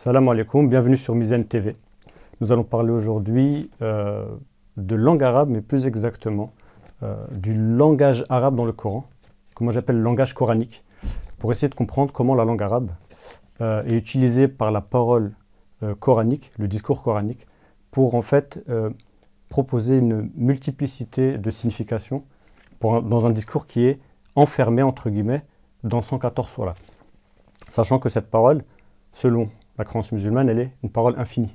Salam alaikum, bienvenue sur Mizen TV. Nous allons parler aujourd'hui euh, de langue arabe, mais plus exactement euh, du langage arabe dans le Coran, que moi j'appelle langage coranique, pour essayer de comprendre comment la langue arabe euh, est utilisée par la parole coranique, le discours coranique, pour en fait proposer une multiplicité de significations dans un discours qui est enfermé, entre guillemets, dans 114 là, Sachant que cette parole, selon la croyance musulmane, elle est une parole infinie.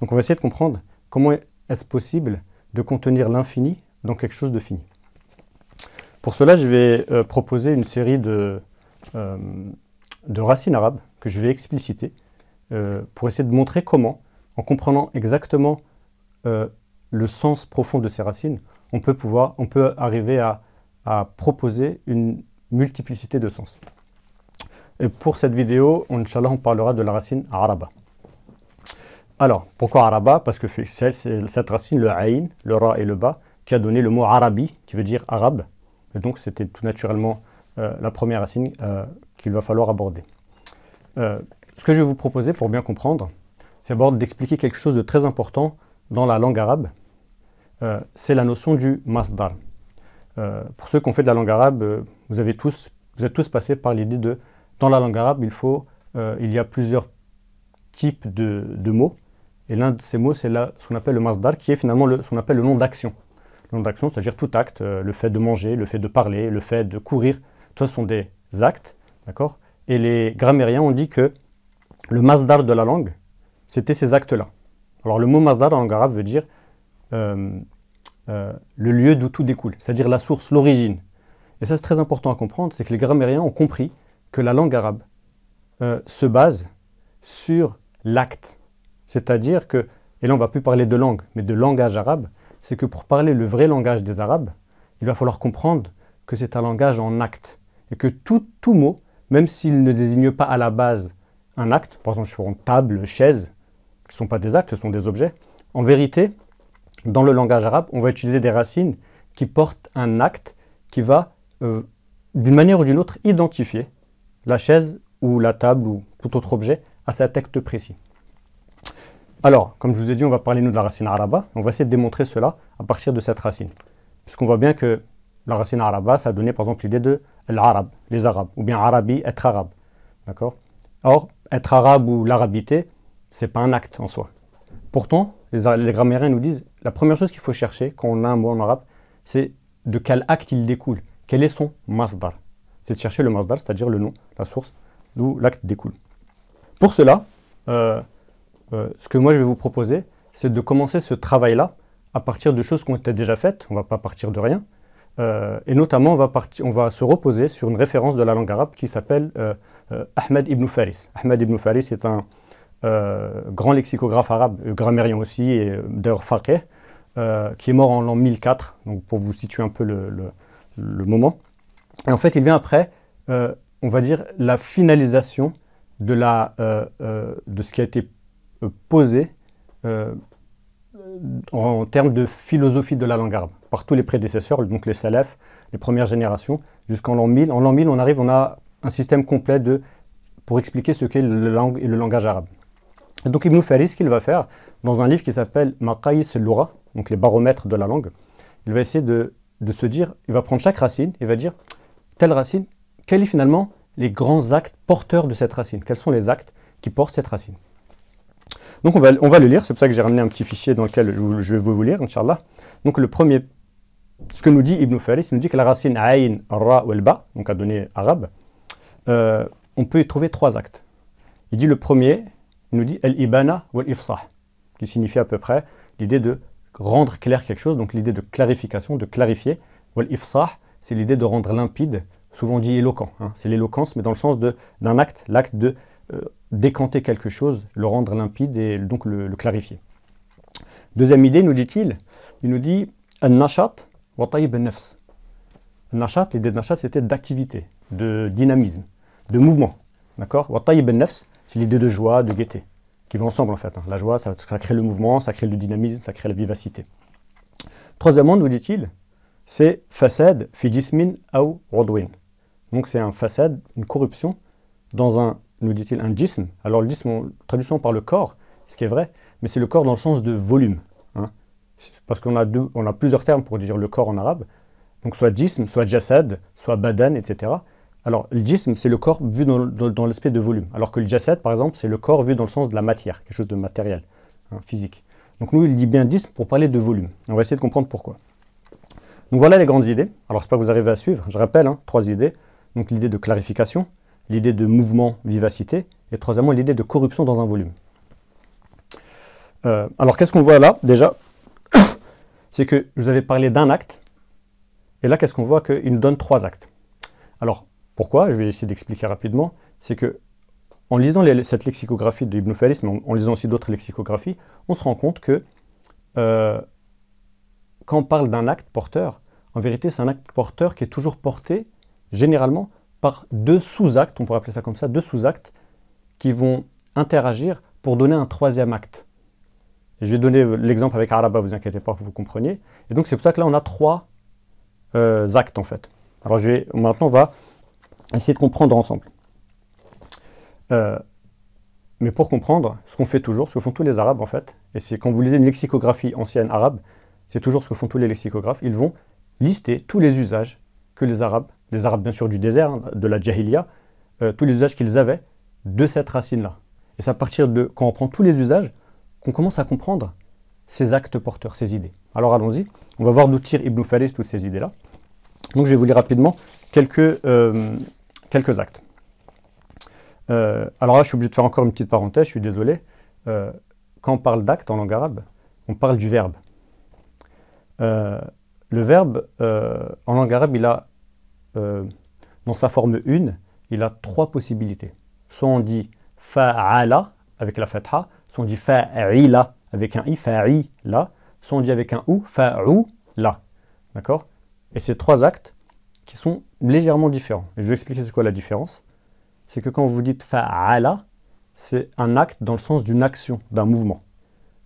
Donc on va essayer de comprendre comment est-ce possible de contenir l'infini dans quelque chose de fini. Pour cela, je vais euh, proposer une série euh, de, racines arabes que je vais expliciter euh, pour essayer de montrer comment, en comprenant exactement le sens profond de ces racines, on peut, arriver à proposer une multiplicité de sens. Et pour cette vidéo, Inch'Allah, on parlera de la racine araba. Alors, pourquoi araba Parce que c'est cette racine, le haïn, le ra et le bas, qui a donné le mot arabi, qui veut dire arabe. Et donc, c'était tout naturellement euh, la première racine euh, qu'il va falloir aborder. Euh, ce que je vais vous proposer pour bien comprendre, c'est d'abord d'expliquer quelque chose de très important dans la langue arabe. c'est la notion du masdar. pour ceux qui ont fait de la langue arabe, vous, avez tous, vous êtes tous passés par l'idée de dans la langue arabe, il, faut, euh, il y a plusieurs types de, mots. Et l'un de ces mots, c'est ce qu'on appelle le masdar, qui est finalement le, ce qu'on appelle le nom d'action. Le nom d'action, c'est-à-dire tout acte, euh, le fait de manger, le fait de parler, le fait de courir. Tout sont des actes, d'accord Et les grammairiens ont dit que le masdar de la langue, c'était ces actes-là. Alors le mot masdar en langue arabe veut dire euh, le lieu d'où tout découle, c'est-à-dire la source, l'origine. Et ça, c'est très important à comprendre, c'est que les grammairiens ont compris que la langue arabe euh, se base sur l'acte. C'est-à-dire que, et là on ne va plus parler de langue, mais de langage arabe, c'est que pour parler le vrai langage des Arabes, il va falloir comprendre que c'est un langage en acte. Et que tout, mot, même s'il ne désigne pas à la base un acte, par exemple je une table, chaise, qui ne sont pas des actes, ce sont des objets, en vérité, dans le langage arabe, on va utiliser des racines qui portent un acte qui va, euh, d'une manière ou d'une autre, identifier la chaise ou la table ou tout autre objet à cet acte précis. Alors, comme je vous ai dit, on va parler nous de la racine arabe. On va essayer de démontrer cela à partir de cette racine. Puisqu'on voit bien que la racine arabe, ça a donné par exemple l'idée de l'arabe, les arabes, ou bien arabi, être arabe. D'accord Or, être arabe ou l'arabité, c'est pas un acte en soi. Pourtant, les, les grammairiens nous disent la première chose qu'il faut chercher quand on a un mot en arabe, c'est de quel acte il découle, quel est son masdar c'est de chercher le masdar, c'est-à-dire le nom, la source, d'où l'acte découle. Pour cela, euh, euh, ce que moi je vais vous proposer, c'est de commencer ce travail-là à partir de choses qui ont été déjà faites, on ne va pas partir de rien, euh, et notamment on va, se reposer sur une référence de la langue arabe qui s'appelle Ahmed ibn Faris. Ahmed ibn Faris est un grand lexicographe arabe, grammairien aussi, et d'ailleurs faqih, qui est mort en l'an 1004, donc pour vous situer un peu le moment. Et en fait, il vient après, euh, on va dire, la finalisation de, la, euh, euh, de ce qui a été posé en termes de philosophie de la langue arabe par tous les prédécesseurs, donc les salaf, les premières générations, jusqu'en l'an 1000. En l'an 1000, on arrive, on a un système complet de, pour expliquer ce qu'est la langue et le langage arabe. Et donc Ibn Faris, ce qu'il va faire dans un livre qui s'appelle Maqais al-Lura, donc les baromètres de la langue, il va essayer de, de, se dire, il va prendre chaque racine, il va dire, telle racine, quels sont finalement les grands actes porteurs de cette racine Quels sont les actes qui portent cette racine Donc on va, on va le lire, c'est pour ça que j'ai ramené un petit fichier dans lequel je, vais vous lire, Inch'Allah. Donc le premier, ce que nous dit Ibn Faris, il nous dit que la racine Aïn, Ra ou Elba, donc à donner arabe, euh, on peut y trouver trois actes. Il dit le premier, il nous dit Al-Ibana ou Al-Ifsah, qui signifie à peu près l'idée de rendre clair quelque chose, donc l'idée de clarification, de clarifier, ou ifsah c'est l'idée de rendre limpide, souvent dit éloquent. Hein. C'est l'éloquence, mais dans le sens d'un acte, l'acte de euh, décanter quelque chose, le rendre limpide et donc le, clarifier. Deuxième idée, nous dit-il, il nous dit un nashat wa tayyib nafs Un nashat l'idée de nashat, c'était d'activité, de dynamisme, de mouvement. D'accord Wa tayyib c'est l'idée de joie, de gaieté, qui vont ensemble en fait. Hein. La joie, ça, ça crée le mouvement, ça crée le dynamisme, ça crée la vivacité. Troisièmement, nous dit-il, c'est façade, fi jismin rodwin. Donc c'est un façade, une corruption dans un, nous dit-il, un jism. Alors le jism, traduction par le corps, ce qui est vrai, mais c'est le corps dans le sens de volume. Hein. Parce qu'on a, on a plusieurs termes pour dire le corps en arabe. Donc soit jism, soit jasad, soit badan, etc. Alors le jism, c'est le corps vu dans, l'aspect de volume. Alors que le jasad, par exemple, c'est le corps vu dans le sens de la matière, quelque chose de matériel, hein, physique. Donc nous, il dit bien jism pour parler de volume. On va essayer de comprendre pourquoi. Donc voilà les grandes idées. Alors, j'espère pas que vous arrivez à suivre. Je rappelle, hein, trois idées. Donc l'idée de clarification, l'idée de mouvement, vivacité, et troisièmement l'idée de corruption dans un volume. Euh, alors qu'est-ce qu'on voit là déjà C'est que je vous avais parlé d'un acte, et là qu'est-ce qu'on voit Qu'il nous donne trois actes. Alors pourquoi Je vais essayer d'expliquer rapidement. C'est que en lisant cette lexicographie de Ibn mais en, lisant aussi d'autres lexicographies, on se rend compte que euh, quand on parle d'un acte porteur, en vérité, c'est un acte porteur qui est toujours porté, généralement, par deux sous-actes, on pourrait appeler ça comme ça, deux sous-actes qui vont interagir pour donner un troisième acte. je vais donner l'exemple avec Araba, vous inquiétez pas, que vous compreniez. Et donc, c'est pour ça que là, on a trois euh, actes, en fait. Alors, je vais, maintenant, on va essayer de comprendre ensemble. Euh, mais pour comprendre, ce qu'on fait toujours, ce que font tous les Arabes, en fait, et c'est quand vous lisez une lexicographie ancienne arabe, c'est toujours ce que font tous les lexicographes, ils vont lister tous les usages que les Arabes, les Arabes bien sûr du désert, hein, de la Jahiliya, euh, tous les usages qu'ils avaient de cette racine-là. Et c'est à partir de, quand on prend tous les usages, qu'on commence à comprendre ces actes porteurs, ces idées. Alors allons-y, on va voir d'où tire Ibn Faris toutes ces idées-là. Donc je vais vous lire rapidement quelques, euh, quelques actes. Euh, alors là, je suis obligé de faire encore une petite parenthèse, je suis désolé. quand on parle d'actes en langue arabe, on parle du verbe. Euh, le verbe, euh, en langue arabe, il a, euh, dans sa forme une, il a trois possibilités. Soit on dit fa'ala avec la fatha, soit on dit fa'ila avec un i, fa'ila, soit on dit avec un ou, fa'ou-la. D'accord Et ces trois actes qui sont légèrement différents. Et je vais expliquer c'est quoi la différence. C'est que quand vous dites fa'ala, c'est un acte dans le sens d'une action, d'un mouvement.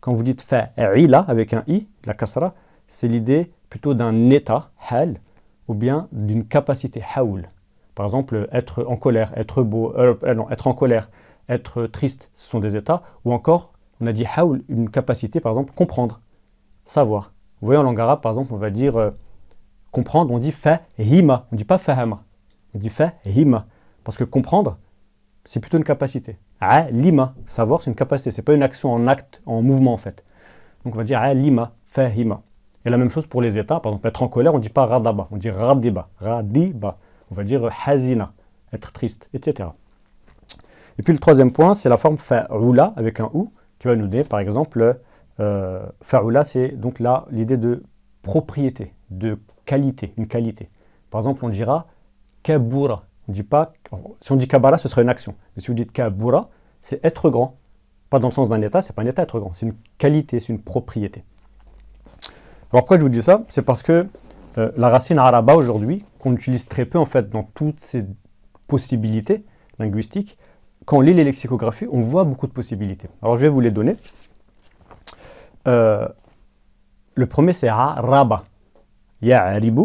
Quand vous dites fa'ila avec un i, la kasra, c'est l'idée plutôt d'un état, hal, ou bien d'une capacité, haoul. Par exemple, être en colère, être beau, euh, euh, non, être en colère, être triste, ce sont des états. Ou encore, on a dit haoul, une capacité, par exemple, comprendre, savoir. Vous voyez, en langue arabe, par exemple, on va dire euh, comprendre, on dit fahima, on ne dit pas fahama, on dit fahima. Parce que comprendre, c'est plutôt une capacité. lima, savoir, c'est une capacité, ce n'est pas une action en acte, en mouvement en fait. Donc on va dire lima, alima, hima. Et la même chose pour les états. Par exemple, être en colère, on ne dit pas radaba, on dit radiba, radiba. On va dire hazina, être triste, etc. Et puis le troisième point, c'est la forme fa'ula avec un ou qui va nous donner, par exemple, euh, fa'ula, c'est donc là l'idée de propriété, de qualité, une qualité. Par exemple, on dira kabura. On dit pas, si on dit kabara, ce serait une action. Mais si vous dites kabura, c'est être grand. Pas dans le sens d'un état, c'est pas un état être grand, c'est une qualité, c'est une propriété. Alors pourquoi je vous dis ça C'est parce que euh, la racine araba aujourd'hui, qu'on utilise très peu en fait dans toutes ces possibilités linguistiques, quand on lit les lexicographies, on voit beaucoup de possibilités. Alors je vais vous les donner. Euh, le premier c'est araba, ya'aribu,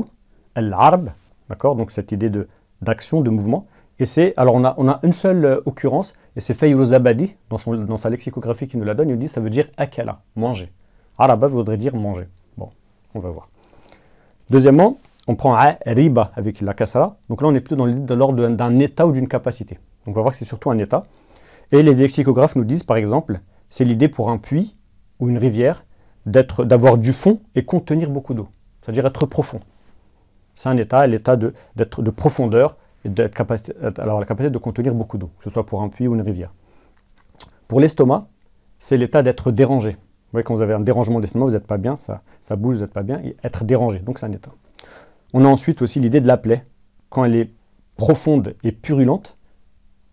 al-arb, d'accord Donc cette idée d'action, de, mouvement. Et c'est, alors on a, on a, une seule euh, occurrence, et c'est Fayrouz Zabadi, dans, son, dans sa lexicographie qui nous la donne, il nous dit ça veut dire akala, manger. Araba voudrait dire manger. On va voir. Deuxièmement, on prend riba avec la kasra. Donc là, on est plutôt dans l'ordre d'un état ou d'une capacité. Donc on va voir que c'est surtout un état. Et les lexicographes nous disent, par exemple, c'est l'idée pour un puits ou une rivière d'avoir du fond et contenir beaucoup d'eau. C'est-à-dire être profond. C'est un état, l'état de, de profondeur et d'être capacité, alors la capacité de contenir beaucoup d'eau, que ce soit pour un puits ou une rivière. Pour l'estomac, c'est l'état d'être dérangé. Vous voyez, quand vous avez un dérangement des vous n'êtes pas bien, ça, ça bouge, vous n'êtes pas bien, être dérangé, donc c'est un état. On a ensuite aussi l'idée de la plaie. Quand elle est profonde et purulente,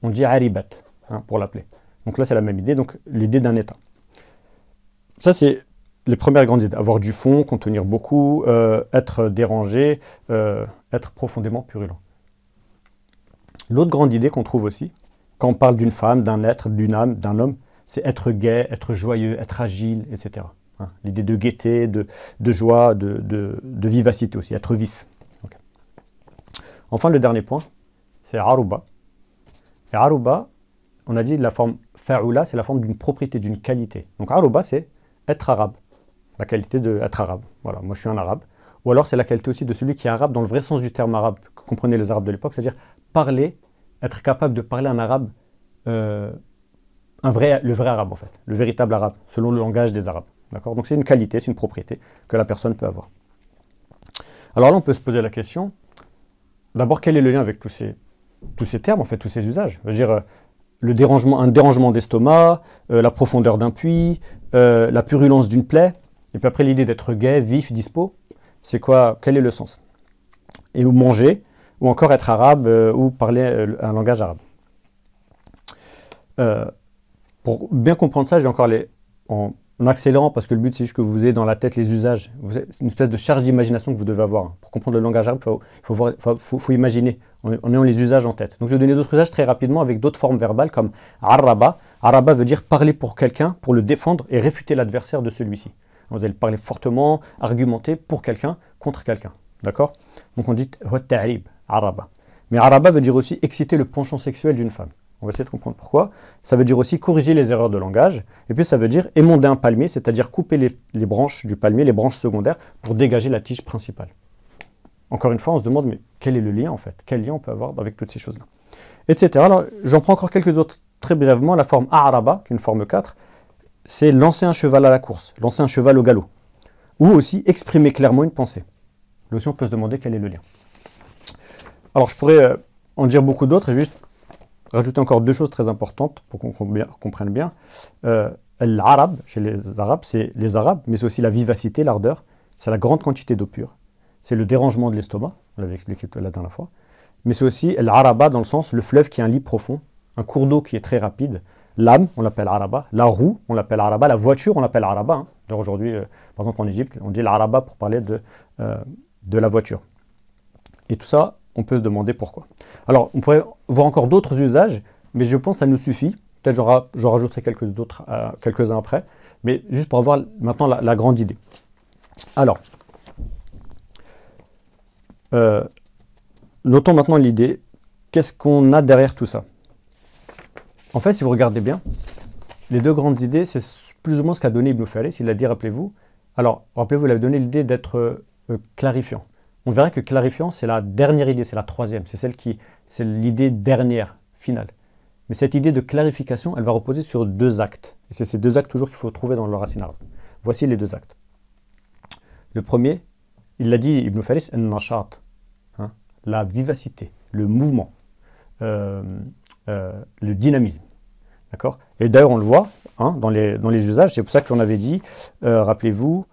on dit aribat hein, pour la plaie. Donc là, c'est la même idée, donc l'idée d'un état. Ça, c'est les premières grandes idées. Avoir du fond, contenir beaucoup, euh, être dérangé, euh, être profondément purulent. L'autre grande idée qu'on trouve aussi, quand on parle d'une femme, d'un être, d'une âme, d'un homme, c'est être gai, être joyeux, être agile, etc. Hein. L'idée de gaieté, de, joie, de, vivacité aussi, être vif. Enfin, le dernier point, c'est aruba. Et aruba, on a dit la forme fa'ula, c'est la forme d'une propriété, d'une qualité. Donc aruba, c'est être arabe, la qualité d'être arabe. Voilà, moi je suis un arabe. Ou alors c'est la qualité aussi de celui qui est arabe dans le vrai sens du terme arabe, que comprenaient les arabes de l'époque, c'est-à-dire parler, être capable de parler un arabe. Euh, vrai, le vrai arabe en fait, le véritable arabe, selon le langage des arabes. D'accord Donc c'est une qualité, c'est une propriété que la personne peut avoir. Alors là, on peut se poser la question, d'abord, quel est le lien avec tous ces, tous ces termes, en fait, tous ces usages Je veux dire, euh, le dérangement, un dérangement d'estomac, euh, la profondeur d'un puits, euh, la purulence d'une plaie, et puis après l'idée d'être gay, vif, dispo, c'est quoi Quel est le sens Et ou manger, ou encore être arabe, ou parler un langage arabe. Pour bien comprendre ça, j'ai encore les. En, accélérant, parce que le but c'est juste que vous ayez dans la tête les usages. C'est une espèce de charge d'imagination que vous devez avoir. Pour comprendre le langage arabe, il faut, imaginer en, ayant les usages en tête. Donc je vais donner d'autres usages très rapidement avec d'autres formes verbales comme araba. Araba veut dire parler pour quelqu'un, pour le défendre et réfuter l'adversaire de celui-ci. Vous allez parler fortement, argumenter pour quelqu'un, contre quelqu'un. D'accord Donc on dit araba. Mais araba veut dire aussi exciter le penchant sexuel d'une femme. On va essayer de comprendre pourquoi. Ça veut dire aussi corriger les erreurs de langage. Et puis ça veut dire émonder un palmier, c'est-à-dire couper les, branches du palmier, les branches secondaires, pour dégager la tige principale. Encore une fois, on se demande, mais quel est le lien en fait Quel lien on peut avoir avec toutes ces choses-là Etc. Alors, j'en prends encore quelques autres très brièvement. La forme araba, qui est une forme 4, c'est lancer un cheval à la course, lancer un cheval au galop. Ou aussi exprimer clairement une pensée. Là aussi, on peut se demander quel est le lien. Alors, je pourrais euh, en dire beaucoup d'autres, et juste rajouter encore deux choses très importantes pour qu'on comprenne bien. Euh, l'arabe, chez les Arabes, c'est les Arabes, mais c'est aussi la vivacité, l'ardeur, c'est la grande quantité d'eau pure, c'est le dérangement de l'estomac, on l'avait expliqué tout à la dernière fois, mais c'est aussi l'araba dans le sens le fleuve qui est un lit profond, un cours d'eau qui est très rapide, l'âme, on l'appelle araba, la roue, on l'appelle araba, la voiture, on l'appelle araba. Hein. Aujourd'hui, euh, par exemple en Égypte, on dit l'araba pour parler de, euh, de la voiture. Et tout ça, on peut se demander pourquoi. Alors, on pourrait voir encore d'autres usages, mais je pense que ça nous suffit. Peut-être j'en rajouterai quelques autres, euh, quelques-uns après, mais juste pour avoir maintenant la, grande idée. Alors, euh, notons maintenant l'idée. Qu'est-ce qu'on a derrière tout ça En fait, si vous regardez bien, les deux grandes idées, c'est plus ou moins ce qu'a donné Ibn fallait' Il a dit, rappelez-vous, alors, rappelez-vous, il avait donné l'idée d'être euh, clarifiant on verra que clarifiant, c'est la dernière idée, c'est la troisième, c'est celle qui, c'est l'idée dernière, finale. Mais cette idée de clarification, elle va reposer sur deux actes. Et c'est ces deux actes toujours qu'il faut trouver dans le racine Voici les deux actes. Le premier, il l'a dit Ibn Faris, hein, la vivacité, le mouvement, euh, euh, le dynamisme. D'accord Et d'ailleurs, on le voit hein, dans, les, dans, les, usages. C'est pour ça qu'on avait dit, euh, rappelez-vous,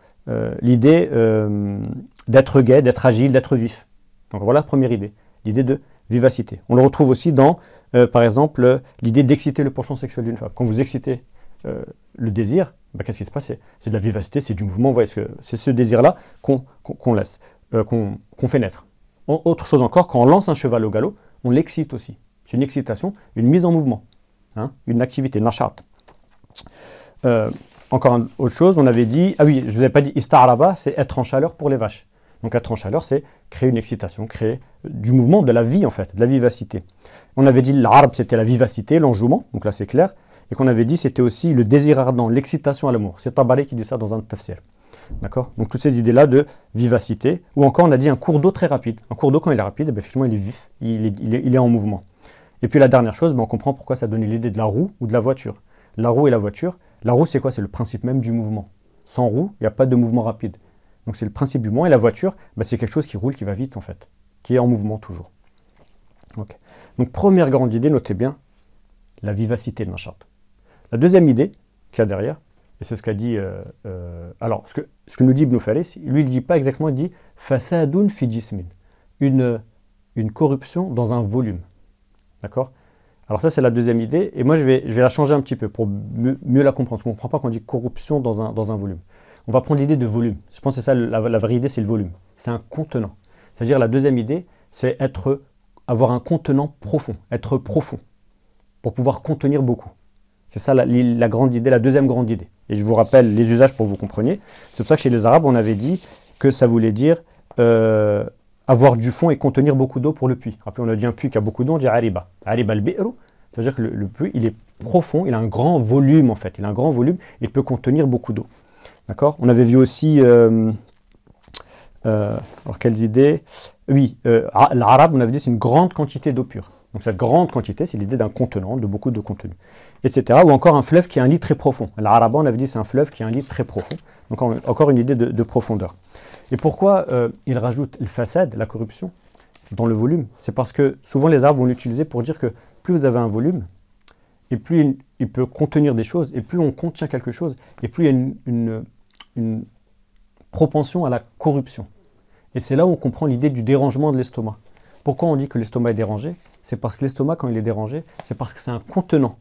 l'idée d'être gai, d'être agile, d'être vif. Donc voilà la première idée, l'idée de vivacité. On le retrouve aussi dans, euh, par exemple, euh, l'idée d'exciter le penchant sexuel d'une femme. Quand vous excitez euh, le désir, bah, qu'est-ce qui se passe C'est de la vivacité, c'est du mouvement, que c'est ce désir-là qu'on laisse, qu'on fait naître. autre chose encore, quand on lance un cheval au galop, on l'excite aussi. C'est une excitation, une mise en mouvement, hein, une activité, une charte. encore une autre chose, on avait dit, ah oui, je ne vous avais pas dit istaraba, c'est être en chaleur pour les vaches. Donc la tranche chaleur, c'est créer une excitation, créer du mouvement, de la vie en fait, de la vivacité. On avait dit l'arbre, c'était la vivacité, l'enjouement, donc là c'est clair, et qu'on avait dit c'était aussi le désir ardent, l'excitation à l'amour. C'est Tabaré qui dit ça dans un tafsir. D'accord Donc toutes ces idées-là de vivacité, ou encore on a dit un cours d'eau très rapide. Un cours d'eau, quand il est rapide, eh ben, finalement il est vif, il est, il, est, en mouvement. Et puis la dernière chose, ben, on comprend pourquoi ça donnait l'idée de la roue ou de la voiture. La roue et la voiture, la roue c'est quoi C'est le principe même du mouvement. Sans roue, il n'y a pas de mouvement rapide. Donc c'est le principe du mouvement. Et la voiture, bah, c'est quelque chose qui roule, qui va vite en fait, qui est en mouvement toujours. Donc première grande idée, notez bien la vivacité de la charte. La deuxième idée qu'il y a derrière, et c'est ce qu'a dit... Euh, euh, alors, ce que, ce que, nous dit Ibn lui il ne dit pas exactement, il dit « fasadun fijismin », une une corruption dans un volume. D'accord Alors ça, c'est la deuxième idée. Et moi, je vais, je vais la changer un petit peu pour mieux, la comprendre. On ne comprend pas qu'on dit corruption dans un volume. On va prendre l'idée de volume. Je pense que c'est ça, la, vraie idée, c'est le volume. C'est un contenant. C'est-à-dire la deuxième idée, c'est être, avoir un contenant profond, être profond, pour pouvoir contenir beaucoup. C'est ça la, grande idée, la deuxième grande idée. Et je vous rappelle les usages pour que vous compreniez. C'est pour ça que chez les Arabes, on avait dit que ça voulait dire euh, avoir du fond et contenir beaucoup d'eau pour le puits. Rappelez, on a dit un puits qui a beaucoup d'eau, on dit Ariba. Ariba al C'est-à-dire que le, puits, il est profond, il a un grand volume en fait. Il a un grand volume, et peut contenir beaucoup d'eau. D'accord On avait vu aussi. Euh, euh, alors, quelles idées Oui, euh, ah, l'arabe, on avait dit, c'est une grande quantité d'eau pure. Donc, cette grande quantité, c'est l'idée d'un contenant, de beaucoup de contenu, etc. Ou encore un fleuve qui a un lit très profond. L'arabe, on avait dit, c'est un fleuve qui a un lit très profond. Donc, encore une idée de, profondeur. Et pourquoi euh, il rajoute le façade, la corruption, dans le volume C'est parce que souvent, les arabes vont l'utiliser pour dire que plus vous avez un volume, et plus il, peut contenir des choses, et plus on contient quelque chose, et plus il y a une, une une propension à la corruption. Et c'est là où on comprend l'idée du dérangement de l'estomac. Pourquoi on dit que l'estomac est dérangé C'est parce que l'estomac, quand il est dérangé, c'est parce que c'est un contenant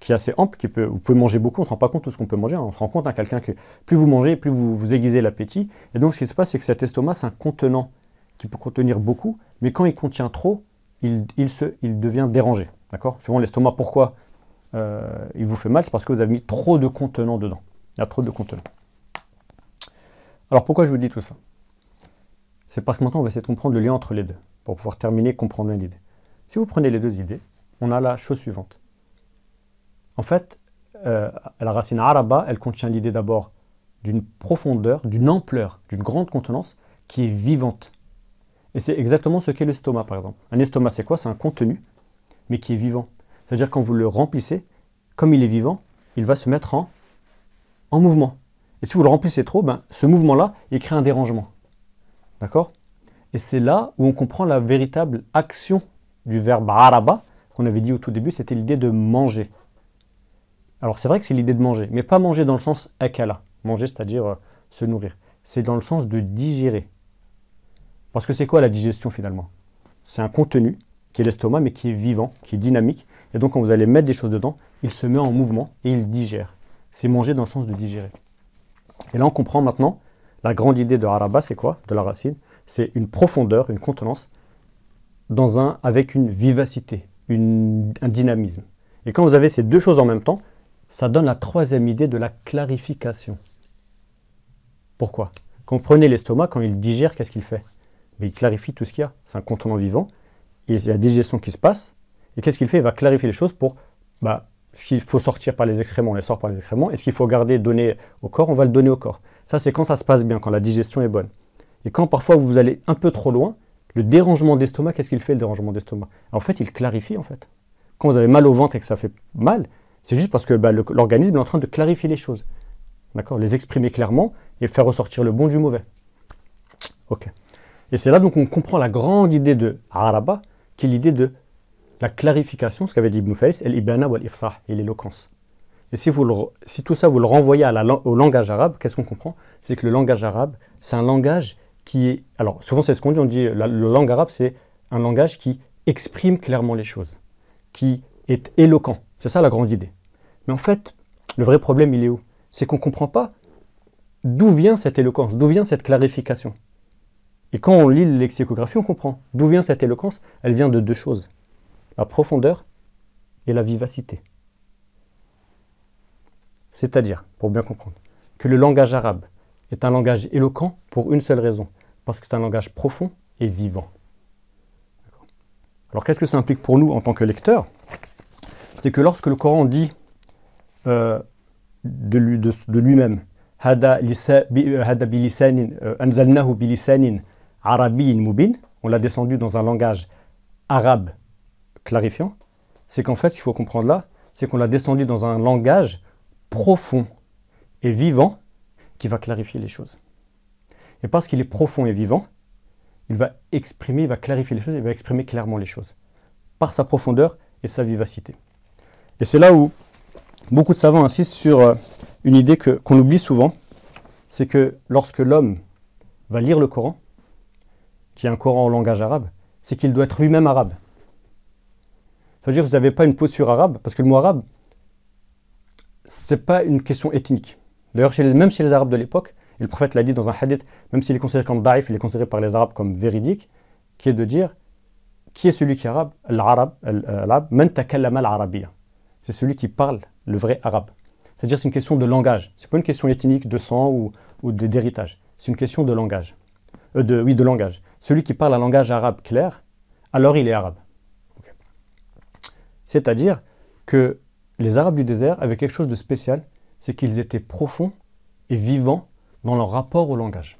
qui est assez ample, qui peut, vous pouvez manger beaucoup, on ne se rend pas compte de ce qu'on peut manger, hein. on se rend compte à hein, quelqu'un que plus vous mangez, plus vous, vous aiguisez l'appétit. Et donc ce qui se passe, c'est que cet estomac, c'est un contenant qui peut contenir beaucoup, mais quand il contient trop, il, il se, il devient dérangé. D'accord Souvent l'estomac, pourquoi euh, il vous fait mal C'est parce que vous avez mis trop de contenants dedans. Il y a trop de contenu. Alors pourquoi je vous dis tout ça C'est parce que maintenant on va essayer de comprendre le lien entre les deux, pour pouvoir terminer comprendre l'idée. Si vous prenez les deux idées, on a la chose suivante. En fait, euh, la racine araba, elle contient l'idée d'abord d'une profondeur, d'une ampleur, d'une grande contenance qui est vivante. Et c'est exactement ce qu'est l'estomac, par exemple. Un estomac, c'est quoi C'est un contenu, mais qui est vivant. C'est-à-dire quand vous le remplissez, comme il est vivant, il va se mettre en en mouvement. Et si vous le remplissez trop, ben, ce mouvement-là, il crée un dérangement. D'accord Et c'est là où on comprend la véritable action du verbe araba, qu'on avait dit au tout début, c'était l'idée de manger. Alors c'est vrai que c'est l'idée de manger, mais pas manger dans le sens akala, manger c'est-à-dire euh, se nourrir. C'est dans le sens de digérer. Parce que c'est quoi la digestion finalement C'est un contenu qui est l'estomac, mais qui est vivant, qui est dynamique. Et donc quand vous allez mettre des choses dedans, il se met en mouvement et il digère c'est manger dans le sens de digérer. Et là, on comprend maintenant la grande idée de Araba, c'est quoi De la racine C'est une profondeur, une contenance, dans un, avec une vivacité, un dynamisme. Et quand vous avez ces deux choses en même temps, ça donne la troisième idée de la clarification. Pourquoi Comprenez l'estomac, quand il digère, qu'est-ce qu'il fait Mais Il clarifie tout ce qu'il y a. C'est un contenant vivant. Il y a la digestion qui se passe. Et qu'est-ce qu'il fait Il va clarifier les choses pour bah, ce qu'il faut sortir par les excréments, on les sort par les excréments, et ce qu'il faut garder, donner au corps, on va le donner au corps. Ça, c'est quand ça se passe bien, quand la digestion est bonne. Et quand parfois vous allez un peu trop loin, le dérangement d'estomac, qu'est-ce qu'il fait le dérangement d'estomac En fait, il clarifie en fait. Quand vous avez mal au ventre et que ça fait mal, c'est juste parce que bah, l'organisme est en train de clarifier les choses. D'accord Les exprimer clairement et faire ressortir le bon du mauvais. Ok. Et c'est là donc on comprend la grande idée de Araba, qui est l'idée de la clarification, ce qu'avait dit Ibn Fais, wal ifsah, et l'éloquence. Et si, vous si tout ça, vous le renvoyez à la, au langage arabe, qu'est-ce qu'on comprend C'est que le langage arabe, c'est un langage qui est... Alors, souvent, c'est ce qu'on dit, on dit la, le langue arabe, c'est un langage qui exprime clairement les choses, qui est éloquent. C'est ça la grande idée. Mais en fait, le vrai problème, il est où C'est qu'on ne comprend pas d'où vient cette éloquence, d'où vient cette clarification. Et quand on lit la lexicographie, on comprend. D'où vient cette éloquence Elle vient de deux choses la profondeur et la vivacité. C'est-à-dire, pour bien comprendre, que le langage arabe est un langage éloquent pour une seule raison, parce que c'est un langage profond et vivant. Alors qu'est-ce que ça implique pour nous en tant que lecteurs C'est que lorsque le Coran dit euh, de, lui, même euh, euh, anzalnahu mubin, on l'a descendu dans un langage arabe clarifiant, c'est qu'en fait, ce qu'il faut comprendre là, c'est qu'on l'a descendu dans un langage profond et vivant qui va clarifier les choses. Et parce qu'il est profond et vivant, il va exprimer, il va clarifier les choses, il va exprimer clairement les choses, par sa profondeur et sa vivacité. Et c'est là où beaucoup de savants insistent sur euh, une idée qu'on oublie souvent, c'est que lorsque l'homme va lire le Coran, qui est un Coran en langage arabe, c'est qu'il doit être lui-même arabe cest à dire que vous n'avez pas une posture arabe, parce que le mot arabe, c'est pas une question ethnique. D'ailleurs, même chez les Arabes de l'époque, le prophète l'a dit dans un hadith, même s'il est considéré comme daif, il est considéré par les Arabes comme véridique, qui est de dire qui est celui qui est arabe L'arabe, euh, l'arabe, man takallama C'est celui qui parle le vrai arabe. C'est-à-dire c'est une question de langage. ce n'est pas une question ethnique de sang ou, d'héritage. C'est une question de langage. Euh, de, oui, de langage. Celui qui parle un langage arabe clair, alors il est arabe. C'est-à-dire que les Arabes du désert avaient quelque chose de spécial, c'est qu'ils étaient profonds et vivants dans leur rapport au langage.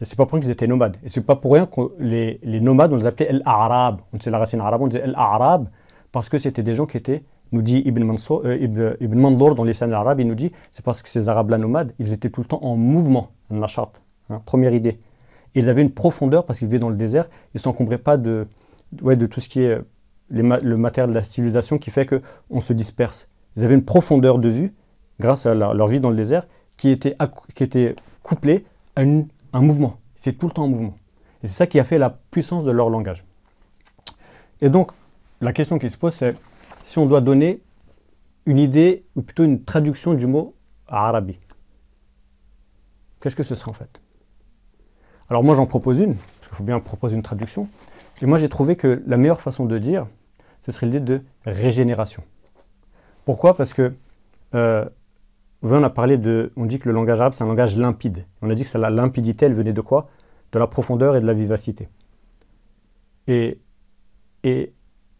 Et c'est pas pour rien qu'ils étaient nomades. Et c'est pas pour rien que les, nomades, on les appelait « arab On disait la racine arabe, on disait « arab parce que c'était des gens qui étaient, nous dit Ibn, Mansour, euh, dans les scènes arabes, il nous dit, c'est parce que ces Arabes-là nomades, ils étaient tout le temps en mouvement, dans la charte. Hein, première idée. ils avaient une profondeur parce qu'ils vivaient dans le désert, ils ne s'encombraient pas de, de tout ce qui est euh, le matériel de la civilisation qui fait qu'on se disperse. Ils avaient une profondeur de vue, grâce à leur vie dans le désert, qui était, qui était couplée à un mouvement. C'est tout le temps en mouvement. Et c'est ça qui a fait la puissance de leur langage. Et donc, la question qui se pose, c'est si on doit donner une idée, ou plutôt une traduction du mot arabe. Qu'est-ce que ce serait en fait Alors moi j'en propose une, parce qu'il faut bien proposer une traduction. Et moi j'ai trouvé que la meilleure façon de dire, ce serait l'idée de régénération. Pourquoi Parce que, on euh, a parlé de, on dit que le langage arabe, c'est un langage limpide. On a dit que la limpidité, elle venait de quoi De la profondeur et de la vivacité. Et, et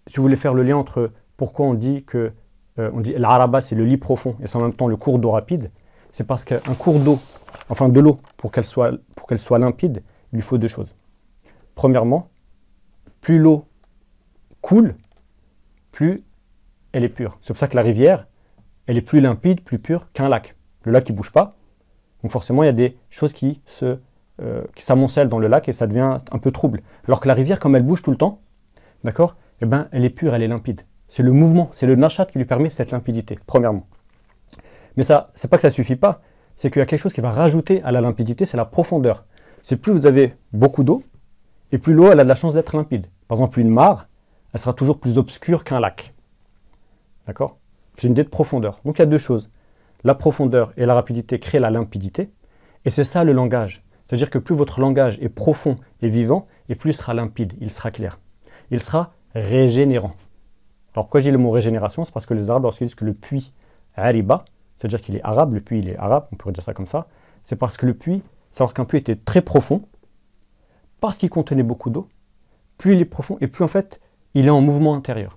si vous voulez faire le lien entre pourquoi on dit que euh, on dit l'araba, c'est le lit profond, et c'est en même temps le cours d'eau rapide, c'est parce qu'un cours d'eau, enfin de l'eau, pour qu'elle soit, pour qu'elle soit limpide, il lui faut deux choses. Premièrement, plus l'eau coule, plus elle est pure. C'est pour ça que la rivière, elle est plus limpide, plus pure qu'un lac. Le lac, qui ne bouge pas. Donc forcément, il y a des choses qui se euh, qui s'amoncellent dans le lac et ça devient un peu trouble. Alors que la rivière, comme elle bouge tout le temps, d'accord, eh ben, elle est pure, elle est limpide. C'est le mouvement, c'est le nachat qui lui permet cette limpidité, premièrement. Mais ça, c'est pas que ça suffit pas, c'est qu'il y a quelque chose qui va rajouter à la limpidité, c'est la profondeur. C'est plus vous avez beaucoup d'eau, et plus l'eau, elle a de la chance d'être limpide. Par exemple, une mare, elle sera toujours plus obscure qu'un lac. D'accord C'est une idée de profondeur. Donc il y a deux choses. La profondeur et la rapidité créent la limpidité. Et c'est ça le langage. C'est-à-dire que plus votre langage est profond et vivant, et plus il sera limpide, il sera clair. Il sera régénérant. Alors pourquoi j'ai le mot régénération C'est parce que les Arabes, lorsqu'ils disent que le puits ariba, c'est-à-dire qu'il est arabe, le puits il est arabe, on pourrait dire ça comme ça, c'est parce que le puits, savoir qu'un puits était très profond, parce qu'il contenait beaucoup d'eau, plus il est profond, et plus en fait il est en mouvement intérieur.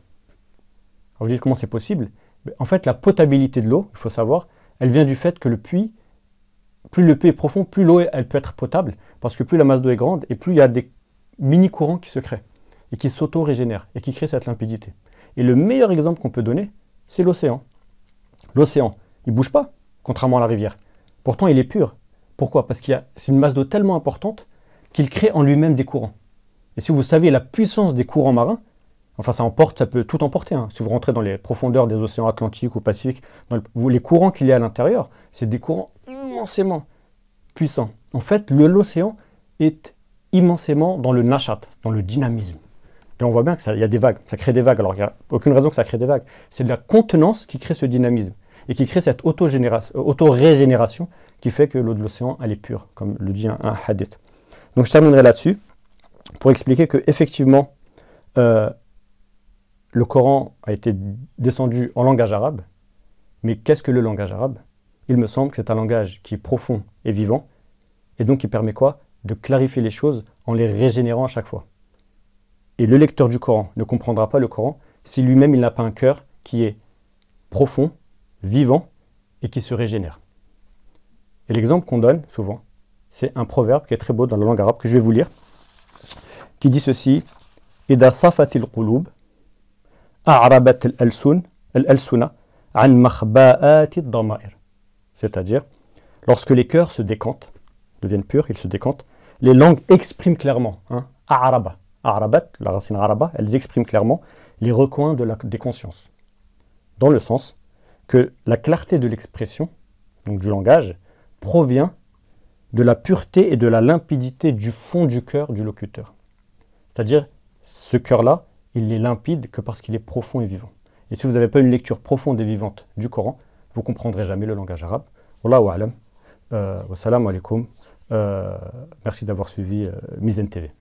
Alors vous dites comment c'est possible ben, En fait, la potabilité de l'eau, il faut savoir, elle vient du fait que le puits, plus le puits est profond, plus l'eau elle peut être potable, parce que plus la masse d'eau est grande et plus il y a des mini-courants qui se créent et qui s'auto-régénèrent et qui créent cette limpidité. Et le meilleur exemple qu'on peut donner, c'est l'océan. L'océan, il ne bouge pas, contrairement à la rivière. Pourtant, il est pur. Pourquoi Parce qu'il y a une masse d'eau tellement importante qu'il crée en lui-même des courants. Et si vous savez la puissance des courants marins, Enfin, ça emporte, ça peut tout emporter. Hein. Si vous rentrez dans les profondeurs des océans Atlantiques ou Pacifique, vous, les courants qu'il y a à l'intérieur, c'est des courants immensément puissants. En fait, l'océan est immensément dans le nachat, dans le dynamisme. Et on voit bien qu'il y a des vagues, ça crée des vagues. Alors, il n'y a aucune raison que ça crée des vagues. C'est de la contenance qui crée ce dynamisme et qui crée cette euh, auto-régénération qui fait que l'eau de l'océan, elle est pure, comme le dit un, hadith. Donc, je terminerai là-dessus pour expliquer que, effectivement, euh, le Coran a été descendu en langage arabe. Mais qu'est-ce que le langage arabe Il me semble que c'est un langage qui est profond et vivant, et donc qui permet quoi De clarifier les choses en les régénérant à chaque fois. Et le lecteur du Coran ne comprendra pas le Coran si lui-même il n'a pas un cœur qui est profond, vivant et qui se régénère. Et l'exemple qu'on donne souvent, c'est un proverbe qui est très beau dans la langue arabe que je vais vous lire, qui dit ceci Ida safatil c'est-à-dire lorsque les cœurs se décantent deviennent purs ils se décantent les langues expriment clairement hein, araba arabat la racine araba elles expriment clairement les recoins de la, des consciences dans le sens que la clarté de l'expression donc du langage provient de la pureté et de la limpidité du fond du cœur du locuteur c'est-à-dire ce cœur là il n'est limpide que parce qu'il est profond et vivant. Et si vous n'avez pas une lecture profonde et vivante du Coran, vous comprendrez jamais le langage arabe. Wallahu alam. Euh, wassalamu alaikum. Euh, merci d'avoir suivi euh, Mise en TV.